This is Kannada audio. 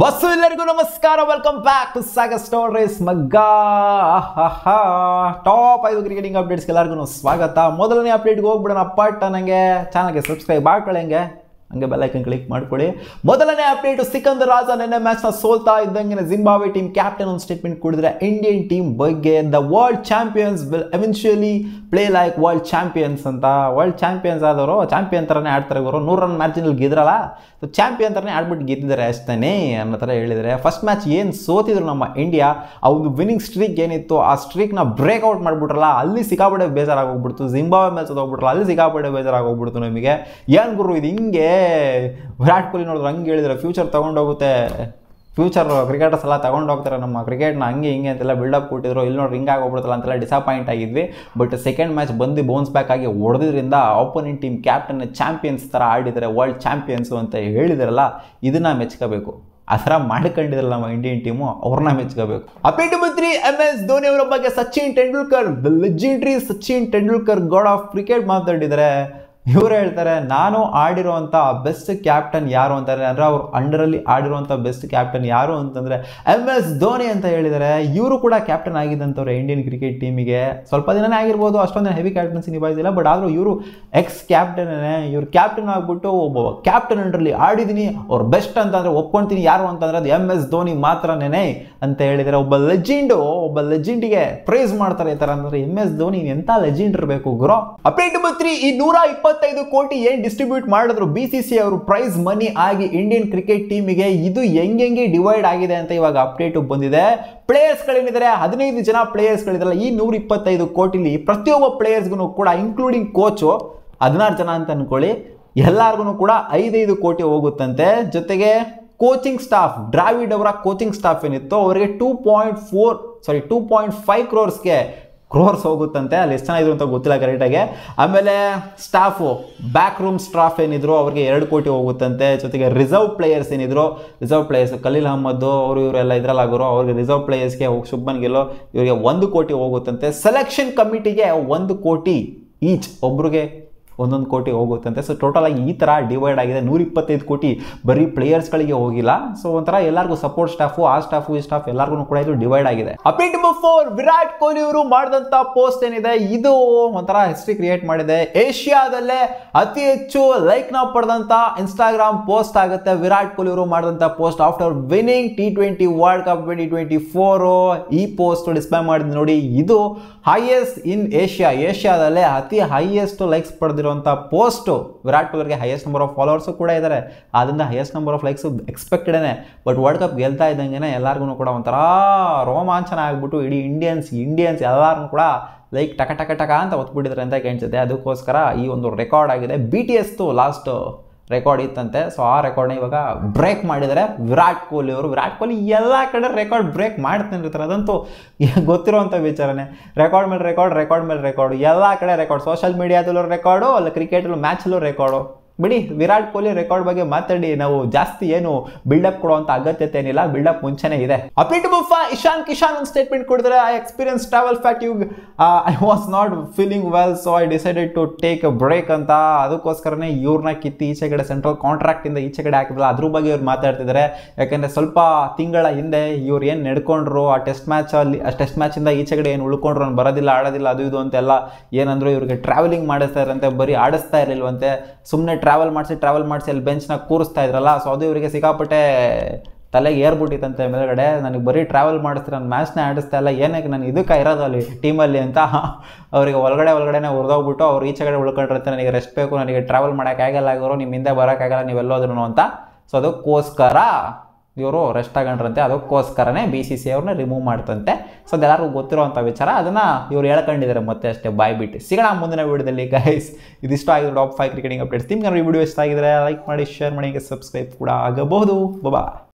ಬಸ್ಸು ಎಲ್ಲರಿಗೂ ನಮಸ್ಕಾರ welcome back to saga stories ಮಗ್ಗ ಟಾಪ್ ಐದು ಕ್ರಿಕೆಟಿಂಗ್ ಅಪ್ಡೇಟ್ಸ್ ಎಲ್ಲರಿಗೂ ಸ್ವಾಗತ ಮೊದಲನೇ ಅಪ್ಡೇಟ್ಗೆ ಹೋಗ್ಬಿಡೋಣ ಪಟ್ ನನಗೆ ಚಾನಲ್ಗೆ ಸಬ್ಸ್ಕ್ರೈಬ್ ಹೆಂಗೆ ಹಂಗೆ ಬೆಲ್ಲೈಕನ್ ಕ್ಲಿಕ್ ಮಾಡ್ಕೊಳ್ಳಿ ಮೊದಲನೇ ಅಪ್ಡೇಟ್ ಸಿಕಂದ್ ರಾಜ ನೆನ್ನೆ ಮ್ಯಾಚ್ನ ಸೋಲ್ತಾ ಇದ್ದಂಗೆ ಜಿಂಬಾವೆ ಟೀಮ್ ಕ್ಯಾಪ್ಟನ್ ಒಂದು ಸ್ಟೇಟ್ಮೆಂಟ್ ಕೊಡಿದ್ರೆ ಇಂಡಿಯನ್ ಟೀಮ್ ಬಗ್ಗೆ the world champions will eventually play like world champions ಅಂತ ವರ್ಲ್ಡ್ ಚಾಂಪಿಯನ್ಸ್ ಆದವರು ಚಾಂಪಿಯನ್ ಥರನೇ ಆಡ್ತಾರೆ ಇವರು ನೂರು ರನ್ ಮ್ಯಾಚಿನಲ್ಲಿ ಗೆದ್ರಲ್ಲ ಸೊ ಚಾಂಪಿಯನ್ ತರನೇ ಆಡ್ಬಿಟ್ಟು ಗೆದ್ದಿದ್ದಾರೆ ಅಷ್ಟೇ ಅನ್ನೋ ಥರ ಹೇಳಿದರೆ ಫಸ್ಟ್ ಮ್ಯಾಚ್ ಏನು ಸೋತಿದ್ರು ನಮ್ಮ ಇಂಡಿಯಾ ಆ ವಿನ್ನಿಂಗ್ ಸ್ಟ್ರೀಕ್ ಏನಿತ್ತು ಆ ಸ್ಟ್ರೀಕ್ನ ಬ್ರೇಕ್ಔಟ್ ಮಾಡಿಬಿಟ್ರಲ್ಲ ಅಲ್ಲಿ ಸಿಕ್ಕಾಪಡೆ ಬೇಜಾರಾಗೋಗ್ಬಿಡ್ತು ಜಿಂಬಾವೆ ಮ್ಯಾಚ್ ಹೋಗ್ಬಿಟ್ರಲ್ಲ ಅಲ್ಲಿ ಸಿಕ್ಕಾಪಡೆ ಬೇಜಾರಾಗೋಗ್ಬಿಡ್ತು ನಿಮಗೆ ಏನು ಗುರು ಇದು ಹಿಂಗೆ ವಿರಾಟ್ ಕೊಹ್ಲಿ ನೋಡಿದ್ರು ಹಂಗೆ ಹೇಳಿದ್ರೆ ಫ್ಯೂಚರ್ ತೊಗೊಂಡೋಗುತ್ತೆ ಫ್ಯೂಚರ್ ಕ್ರಿಕೆಟರ್ಸ್ ಎಲ್ಲ ತೊಗೊಂಡೋಗ್ತಾರೆ ನಮ್ಮ ಕ್ರಿಕೆಟ್ನ ಹಂಗೆ ಹಿಂಗೆ ಅಂತೆಲ್ಲ ಬಿಲ್ಡಪ್ ಕೊಟ್ಟಿದ್ರು ಇಲ್ಲಿ ನೋಡಿ ರಿಂಗ್ ಆಗೋಗ್ಬಿಡ್ತಲ್ಲ ಅಂತೆಲ್ಲ ಡಿಸಪಾಯಿಂಟ್ ಆಗಿದ್ವಿ ಬಟ್ ಸೆಕೆಂಡ್ ಮ್ಯಾಚ್ ಬಂದು ಬೌನ್ಸ್ ಬ್ಯಾಕ್ ಆಗಿ ಹೊಡೆದ್ರಿಂದ ಆಪೋನೆಂಟ್ ಟೀಮ್ ಕ್ಯಾಪ್ಟನ್ ಚಾಂಪಿಯನ್ಸ್ ಥರ ಆಡಿದರೆ ವರ್ಲ್ಡ್ ಚಾಂಪಿಯನ್ಸು ಅಂತ ಹೇಳಿದ್ರಲ್ಲ ಇದನ್ನು ಮೆಚ್ಕೋಬೇಕು ಆ ಥರ ಮಾಡ್ಕೊಂಡಿದ್ರಲ್ಲ ನಮ್ಮ ಇಂಡಿಯನ್ ಟೀಮು ಅವ್ರನ್ನ ಮೆಚ್ಕೋಬೇಕು ಅಪೇಟ್ ಮಂತ್ರಿ ಎಮ್ ಎಸ್ ಧೋನಿ ಅವರ ಬಗ್ಗೆ Sachin Tendulkar the legendary Sachin Tendulkar god of cricket ಮಾತಾಡಿದರೆ ಇವರು ಹೇಳ್ತಾರೆ ನಾನು ಆಡಿರುವಂಥ ಬೆಸ್ಟ್ ಕ್ಯಾಪ್ಟನ್ ಯಾರು ಅಂತಾರೆ ಅಂದರೆ ಅವರು ಅಂಡರಲ್ಲಿ ಆಡಿರುವಂಥ ಬೆಸ್ಟ್ ಕ್ಯಾಪ್ಟನ್ ಯಾರು ಅಂತಂದರೆ ಎಮ್ ಎಸ್ ಧೋನಿ ಅಂತ ಹೇಳಿದರೆ ಇವರು ಕೂಡ ಕ್ಯಾಪ್ಟನ್ ಆಗಿದ್ದಂಥವ್ರೆ ಇಂಡಿಯನ್ ಕ್ರಿಕೆಟ್ ಟೀಮಿಗೆ ಸ್ವಲ್ಪ ದಿನನೇ ಆಗಿರ್ಬೋದು ಅಷ್ಟೊಂದು ಹೆವಿ ಕ್ಯಾಪ್ಟನ್ಸಿ ನಿಭಾಯಿಸಿಲ್ಲ ಬಟ್ ಆದರೂ ಇವರು ಎಕ್ಸ್ ಕ್ಯಾಪ್ಟನ್ ಇವರು ಕ್ಯಾಪ್ಟನ್ ಆಗಿಬಿಟ್ಟು ಒಬ್ಬ ಕ್ಯಾಪ್ಟನ್ ಅಂಡ್ರಲ್ಲಿ ಆಡಿದ್ದೀನಿ ಅವ್ರು ಬೆಸ್ಟ್ ಅಂತಂದರೆ ಒಪ್ಕೊಳ್ತೀನಿ ಯಾರು ಅಂತಂದರೆ ಅದು ಎಮ್ ಎಸ್ ಧೋನಿ ಮಾತ್ರನೇ ಅಂತ ಹೇಳಿದರೆ ಒಬ್ಬ ಲೆಜೆಂಡು ಒಬ್ಬ ಲೆಜೆಂಡಿಗೆ ಪ್ರೈಸ್ ಮಾಡ್ತಾರೆ ಈ ಥರ ಅಂದರೆ ಎಮ್ ಎಸ್ ಧೋನಿ ಎಂಥ ಲೆಜೆಂಡ್ ಇರಬೇಕು ಗುರು ಅಪ್ಡೇಟ್ ನಂಬರ್ ತ್ರೀ ಈ ನೂರ ಇಪ್ಪತ್ತು ಮೂವತ್ತೈದು ಕೋಟಿ ಏನ್ ಡಿಸ್ಟ್ರಿಬ್ಯೂಟ್ ಮಾಡಿದ್ರು ಬಿ ಸಿ ಸಿ ಅವರು ಪ್ರೈಸ್ ಮನಿ ಆಗಿ ಇಂಡಿಯನ್ ಕ್ರಿಕೆಟ್ ಟೀಮಿಗೆ ಇದು ಹೆಂಗೆಂಗೆ ಡಿವೈಡ್ ಆಗಿದೆ ಅಂತ ಇವಾಗ ಅಪ್ಡೇಟ್ ಬಂದಿದೆ ಪ್ಲೇಯರ್ಸ್ ಗಳೇನಿದ್ದಾರೆ ಹದಿನೈದು ಜನ ಪ್ಲೇಯರ್ಸ್ ಗಳಿದಾರೆ ಈ ನೂರ ಇಪ್ಪತ್ತೈದು ಕೋಟಿಲಿ ಪ್ರತಿಯೊಬ್ಬ ಪ್ಲೇಯರ್ಸ್ಗೂ ಕೂಡ ಇನ್ಕ್ಲೂಡಿಂಗ್ ಕೋಚು ಹದಿನಾರು ಜನ ಅಂತ ಅನ್ಕೊಳ್ಳಿ ಎಲ್ಲಾರ್ಗು ಕೂಡ ಐದೈದು ಕೋಟಿ ಹೋಗುತ್ತಂತೆ ಜೊತೆಗೆ ಕೋಚಿಂಗ್ ಸ್ಟಾಫ್ ಡ್ರಾವಿಡ್ ಅವರ ಕೋಚಿಂಗ್ ಸ್ಟಾಫ್ ಏನಿತ್ತು ಅವರಿಗೆ two point four sorry two point five ಕ್ರೋರ್ಸ್ಗೆ ಕ್ರೋರ್ಸ್ ಹೋಗುತ್ತಂತೆ ಅಲ್ಲಿ ಎಷ್ಟು ಜನ ಇದ್ರು ಅಂತ ಗೊತ್ತಿಲ್ಲ ಕರೆಕ್ಟಾಗಿ ಆಮೇಲೆ ಸ್ಟಾಫು ಬ್ಯಾಕ್ ರೂಮ್ ಸ್ಟಾಫ್ ಏನಿದ್ರು ಅವ್ರಿಗೆ ಎರಡು ಕೋಟಿ ಹೋಗುತ್ತಂತೆ ಜೊತೆಗೆ ರಿಸರ್ವ್ ಪ್ಲೇಯರ್ಸ್ ಏನಿದ್ರು ರಿಸರ್ವ್ ಪ್ಲೇಯರ್ಸ್ ಖಲೀಲ್ ಅಹ್ಮದ್ದು ಅವರು ಇವರೆಲ್ಲ ಇದರಲ್ಲಾಗೋರು ಆಗೋರು ಅವ್ರಿಗೆ ರಿಸರ್ವ್ ಪ್ಲೇಯರ್ಸ್ಗೆ ಶುಭ್ಮನ್ ಗಿಲ್ಲೋ ಇವರಿಗೆ ಒಂದು ಕೋಟಿ ಹೋಗುತ್ತಂತೆ ಸೆಲೆಕ್ಷನ್ ಕಮಿಟಿಗೆ ಒಂದು ಕೋಟಿ ಈಚ್ ಒಬ್ರಿಗೆ ಒಂದೊಂದು ಕೋಟಿ ಹೋಗುತ್ತಂತೆ ಸೊ ಟೋಟಲಾಗಿ ಈ ಥರ ಡಿವೈಡ್ ಆಗಿದೆ ನೂರಿಪ್ಪತ್ತೈದು ಕೋಟಿ ಬರೀ ಪ್ಲೇಯರ್ಸ್ಗಳಿಗೆ ಹೋಗಿಲ್ಲ ಸೊ ಒಂಥರ ಎಲ್ಲರಿಗೂ ಸಪೋರ್ಟ್ ಸ್ಟಾಫು ಆ ಸ್ಟಾಫು ಈ ಸ್ಟಾಫ್ ಎಲ್ಲರಿಗೂ ಕೂಡ ಇದು ಡಿವೈಡ್ ಆಗಿದೆ ಅಪೀಟ್ ನಂಬರ್ ಫೋರ್ ವಿರಾಟ್ ಕೊಹ್ಲಿ ಅವರು ಮಾಡಿದಂಥ ಪೋಸ್ಟ್ ಏನಿದೆ ಇದು ಒಂಥರ ಹಿಸ್ಟ್ರಿ ಕ್ರಿಯೇಟ್ ಮಾಡಿದೆ ಏಷ್ಯಾದಲ್ಲೇ ಅತಿ ಹೆಚ್ಚು ಲೈಕ್ನ ಪಡೆದಂಥ ಇನ್ಸ್ಟಾಗ್ರಾಮ್ ಪೋಸ್ಟ್ ಆಗುತ್ತೆ ವಿರಾಟ್ ಕೊಹ್ಲಿ ಅವರು ಮಾಡಿದಂಥ post after winning T twenty world cup twenty twenty four ಈ ಪೋಸ್ಟ್ ಡಿಸ್ಪ್ಲೇ ಮಾಡಿದ್ ನೋಡಿ ಇದು ಹೈಯೆಸ್ಟ್ ಇನ್ ಏಷ್ಯಾ ಏಷ್ಯಾದಲ್ಲೇ ಅತಿ ಹೈಯೆಸ್ಟ್ ಲೈಕ್ಸ್ ಪಡೆದಿರೋ ಮಾಡಿರುವಂಥ ಪೋಸ್ಟು ವಿರಾಟ್ ಕೊಹ್ಲಿಗೆ ಹೈಯೆಸ್ಟ್ ನಂಬರ್ ಆಫ್ ಫಾಲೋವರ್ಸು ಕೂಡ ಇದ್ದಾರೆ ಆದ್ದರಿಂದ ಹೈಯೆಸ್ಟ್ ನಂಬರ್ ಆಫ್ ಲೈಕ್ಸು ಎಕ್ಸ್ಪೆಕ್ಟೆಡೇ ಬಟ್ ವರ್ಲ್ಡ್ ಕಪ್ ಗೆಲ್ತಾ ಇದ್ದಂಗೆ ಎಲ್ಲರಿಗೂ ಕೂಡ ಒಂಥರ ರೋಮಾಂಚನ ಆಗಿಬಿಟ್ಟು ಇಡೀ ಇಂಡಿಯನ್ಸ್ ಇಂಡಿಯನ್ಸ್ ಎಲ್ಲರನ್ನೂ ಕೂಡ ಲೈಕ್ ಟಕ ಟಕ ಟಕ ಅಂತ ಒತ್ಬಿಟ್ಟಿದ್ದಾರೆ ಅಂತ ಕಾಣಿಸುತ್ತೆ ಅದಕ್ಕೋಸ್ಕರ ಈ ಒಂದು ರೆಕಾರ್ಡ್ ಆಗಿದೆ ಬಿ ಟಿ ಎಸ್ತು ಲಾಸ್ಟು ರೆಕಾರ್ಡ್ ಇತ್ತಂತೆ ಸೊ ಆ ರೆಕಾರ್ಡ್ನ ಇವಾಗ ಬ್ರೇಕ್ ಮಾಡಿದರೆ ವಿರಾಟ್ ಕೊಹ್ಲಿ ಅವರು ವಿರಾಟ್ ಕೊಹ್ಲಿ ಎಲ್ಲ ಕಡೆ ರೆಕಾರ್ಡ್ ಬ್ರೇಕ್ ಇರ್ತಾರೆ ಅದಂತೂ ಗೊತ್ತಿರುವಂಥ ವಿಚಾರನೇ ರೆಕಾರ್ಡ್ ಮೇಲೆ ರೆಕಾರ್ಡ್ ರೆಕಾರ್ಡ್ ಮೇಲೆ ರೆಕಾರ್ಡು ಎಲ್ಲ ಕಡೆ ರೆಕಾರ್ಡ್ ಸೋಷಿಯಲ್ ಮೀಡಿಯಾದಲ್ಲೂ ರೆಕಾರ್ಡು ಅಲ್ಲ ಕ್ರಿಕೆಟಲ್ಲೂ ಮ್ಯಾಚಲ್ಲೂ ರೆಕಾರ್ಡು ಬಿಡಿ ವಿರಾಟ್ ಕೊಹ್ಲಿ ರೆಕಾರ್ಡ್ ಬಗ್ಗೆ ಮಾತಾಡಿ ನಾವು ಜಾಸ್ತಿ ಏನು ಬಿಲ್ಡಪ್ ಕೊಡುವಂತ ಅಗತ್ಯತೆ ಏನಿಲ್ಲ ಬಿಲ್ಡಪ್ ಮುಂಚೆನೇ ಇದೆ ಅಪಿಟ್ ಬುಫಾ ಇಶಾನ್ ಕಿಶಾನ್ ಒಂದು ಸ್ಟೇಟ್ಮೆಂಟ್ ಕೊಡಿದ್ರೆ I experience travel fat you I was not feeling well so I decided to take a break ಅಂತ ಅದಕ್ಕೋಸ್ಕರನೇ ಇವ್ರನ್ನ ಕಿತ್ತಿ ಈಚೆ ಕಡೆ ಸೆಂಟ್ರಲ್ ಕಾಂಟ್ರಾಕ್ಟ್ ಇಂದ ಈಚೆ ಕಡೆ ಹಾಕಿದ್ರಲ್ಲ ಅದ್ರ ಬಗ್ಗೆ ಇವ್ರು ಮಾತಾಡ್ತಿದ್ದಾರೆ ಯಾಕಂದ್ರೆ ಸ್ವಲ್ಪ ತಿಂಗಳ ಹಿಂದೆ ಇವ್ರು ಏನು ನಡ್ಕೊಂಡ್ರು ಆ ಟೆಸ್ಟ್ ಮ್ಯಾಚ್ ಅಲ್ಲಿ ಆ ಟೆಸ್ಟ್ ಮ್ಯಾಚ್ ಇಂದ ಈಚೆ ಕಡೆ ಏನು ಉಳ್ಕೊಂಡ್ರು ಅವ್ನು ಬರೋದಿಲ್ಲ ಆಡೋದಿಲ್ಲ ಅದು ಇದು ಅಂತೆಲ್ಲ ಏನಂದ್ರು ಇವ್ರಿಗೆ ಟ್ರಾವೆಲಿಂಗ್ ಮಾಡಿಸ್ತಾ ಇರಂತೆ ಬರೀ ಆಡಿಸ್ತಾ ಇರಲಿಲ್ವಂತೆ ಸುಮ್ಮನೆ ಟ್ರಾವೆಲ್ ಮಾಡಿಸಿ ಟ್ರಾವೆಲ್ ಮಾಡಿಸಿ ಅಲ್ಲಿ ಬೆಂಚ್ನಾಗ ಕೂರಿಸ್ತಾ ಇದ್ರಲ್ಲ ಸೊ ಅದು ಇವರಿಗೆ ಸಿಕ್ಕಾಪಟ್ಟೆ ತಲೆಗೆ ಏರ್ಬಿಟ್ಟಿತ್ತಂತೆ ಮೇಲ್ಗಡೆ ನನಗೆ ಬರೀ ಟ್ರಾವೆಲ್ ಮಾಡಿಸ್ತೀರ ನನ್ನ ಮ್ಯಾಚ್ನ ಆಡಿಸ್ತಾ ಇಲ್ಲ ಏನಕ್ಕೆ ನಾನು ಇದಕ್ಕೆ ಇರೋದು ಅಲ್ಲಿ ಟೀಮಲ್ಲಿ ಅಂತ ಅವರಿಗೆ ಒಳಗಡೆ ಒಳಗಡೆ ಹುರಿದೋಗ್ಬಿಟ್ಟು ಅವ್ರು ಈಚೆ ಕಡೆ ಉಳ್ಕೊಂಡಿರುತ್ತೆ ನನಗೆ ರೆಸ್ಟ್ ಬೇಕು ನನಗೆ ಟ್ರಾವೆಲ್ ಮಾಡೋಕ್ಕಾಗಲ್ಲ ಆಗಿರೋ ನಿಮ್ಮ ಹಿಂದೆ ಬರೋಕ್ಕಾಗಲ್ಲ ನೀವೆಲ್ಲೋದ್ರು ಅಂತ ಸೊ ಅದಕ್ಕೋಸ್ಕರ ಇವರು ರೆಸ್ಟ್ ಆಗಂಡ್ರಂತೆ ಅದಕ್ಕೋಸ್ಕರನೇ ಬಿ ಸಿ ಸಿ ಅವ್ರನ್ನ ರಿಮೂವ್ ಮಾಡ್ತಂತೆ ಸೊ ಅದೆಲ್ಲರಿಗೂ ಗೊತ್ತಿರೋವಂಥ ವಿಚಾರ ಅದನ್ನು ಇವರು ಹೇಳ್ಕೊಂಡಿದ್ದಾರೆ ಮತ್ತೆ ಅಷ್ಟೇ ಬಾಯ್ ಬಿಟ್ಟು ಸಿಗೋಣ ಮುಂದಿನ ವೀಡಿಯೋದಲ್ಲಿ ಗೈಸ್ ಇದಿಷ್ಟು ಆಗಿದೆ ಟಾಪ್ ಫೈವ್ ಕ್ರಿಕೆಟಿಂಗ್ ಅಪ್ಡೇಟ್ಸ್ ನಿಮ್ಗೆ ಈ ವಿಡಿಯೋ ಇಷ್ಟ ಆಗಿದ್ರೆ ಲೈಕ್ ಮಾಡಿ ಶೇರ್ ಮಾಡಿ ಸಬ್ಸ್ಕ್ರೈಬ್ ಕೂಡ ಆಗಬಹುದು ಬಬಾ